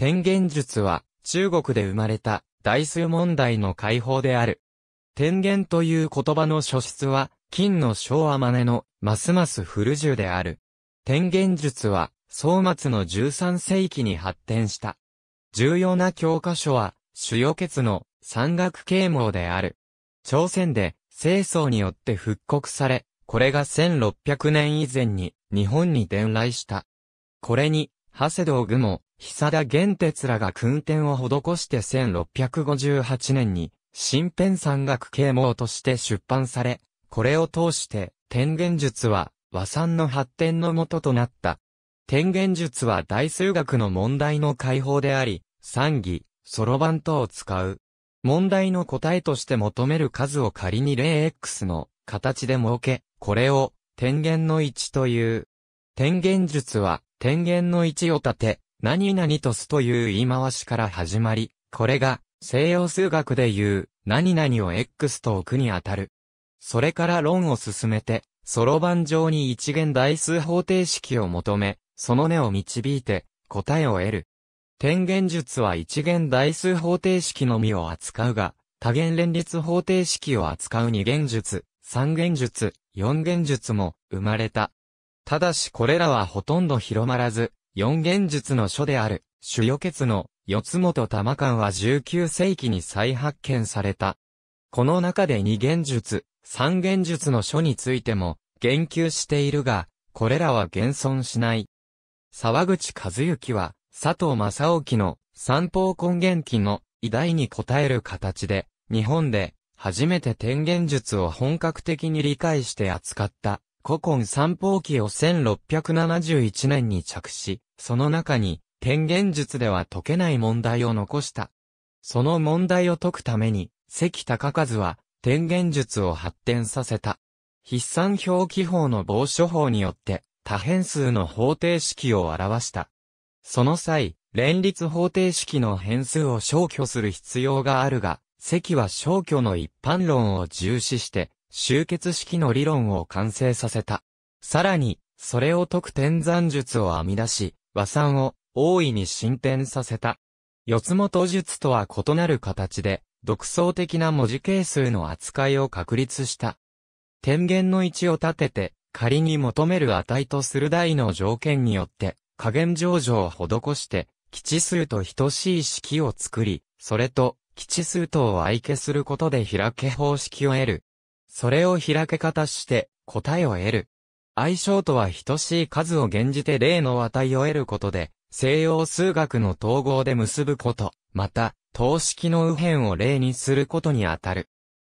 天元術は、中国で生まれた、大数問題の解放である。天元という言葉の書出は、金の昭和真似の、ますます古獣である。天元術は、総末の13世紀に発展した。重要な教科書は、主要決の山岳啓蒙である。朝鮮で、清掃によって復刻され、これが1600年以前に日本に伝来した。これに、長谷道具も、久田玄哲らが訓典を施して1658年に、新編山岳啓蒙として出版され、これを通して、天元術は、和算の発展のもととなった。天元術は大数学の問題の解放であり、算技、そろばん等を使う。問題の答えとして求める数を仮に 0x の形で設け、これを天元の1という。天元術は天元の1を立て、何々とすという言い回しから始まり、これが西洋数学でいう、何々を X と置くにあたる。それから論を進めて、ソロ版上に一元代数方程式を求め、その根を導いて、答えを得る。天元術は一元代数方程式のみを扱うが、多元連立方程式を扱う二元術、三元術、四元術も生まれた。ただしこれらはほとんど広まらず、四元術の書である、主予決の四つ元玉館は19世紀に再発見された。この中で二元術、三元術の書についても言及しているが、これらは現存しない。沢口和幸は、佐藤正興の三方根源記の偉大に応える形で、日本で初めて天元術を本格的に理解して扱った。古今三宝記を1671年に着し、その中に、天元術では解けない問題を残した。その問題を解くために、関高和は、天元術を発展させた。筆算表記法の防書法によって、多変数の方程式を表した。その際、連立方程式の変数を消去する必要があるが、関は消去の一般論を重視して、集結式の理論を完成させた。さらに、それを解く天山術を編み出し、和算を大いに進展させた。四つ元術とは異なる形で、独創的な文字係数の扱いを確立した。天元の位置を立てて、仮に求める値とする台の条件によって、加減上場を施して、基地数と等しい式を作り、それと、基地数とを相消することで開け方式を得る、それを開け方して答えを得る。相性とは等しい数を原じて例の値を得ることで、西洋数学の統合で結ぶこと、また、等式の右辺を例にすることにあたる。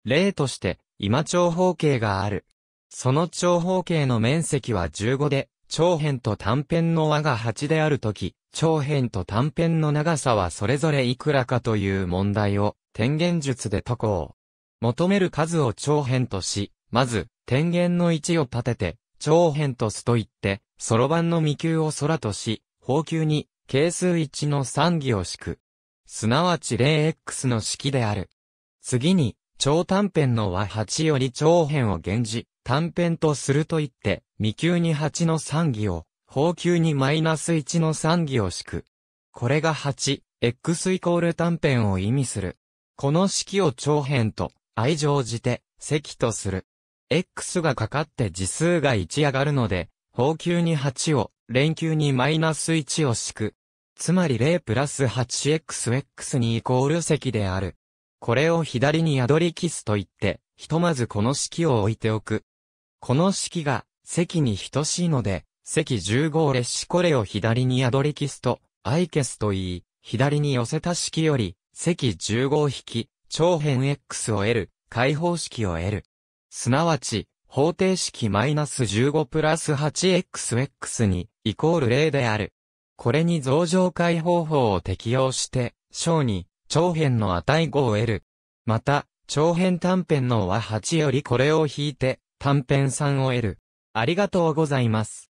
例として、今長方形がある。その長方形の面積は15で、長辺と短辺の和が8であるとき、長辺と短辺の長さはそれぞれいくらかという問題を、天元術で解こう。求める数を長辺とし、まず、天元の位置を立てて、長辺とすと言って、そろばんの未球を空とし、方球に、係数1の三義を敷く。すなわち 0x の式である。次に、長短辺の和8より長辺を減じ、短辺とすると言って、未球に8の三義を、方球にマイナス1の三義を敷く。これが 8x イコール短辺を意味する。この式を長辺と、愛情じて、積とする。x がかかって次数が1上がるので、方球に8を、連級にマイナス1を敷く。つまり0プラス 8xx にイコール積である。これを左に宿りキスと言って、ひとまずこの式を置いておく。この式が、積に等しいので、積15列子これを左に宿りキスと、アイケスと言い、左に寄せた式より、積15引き、長辺 x を L、開放式を L。すなわち、方程式マイナス -15 プラス 8xx に、イコール0である。これに増上解放法を適用して、小に、長辺の値5を L。また、長辺短辺の和8よりこれを引いて、短辺3を L。ありがとうございます。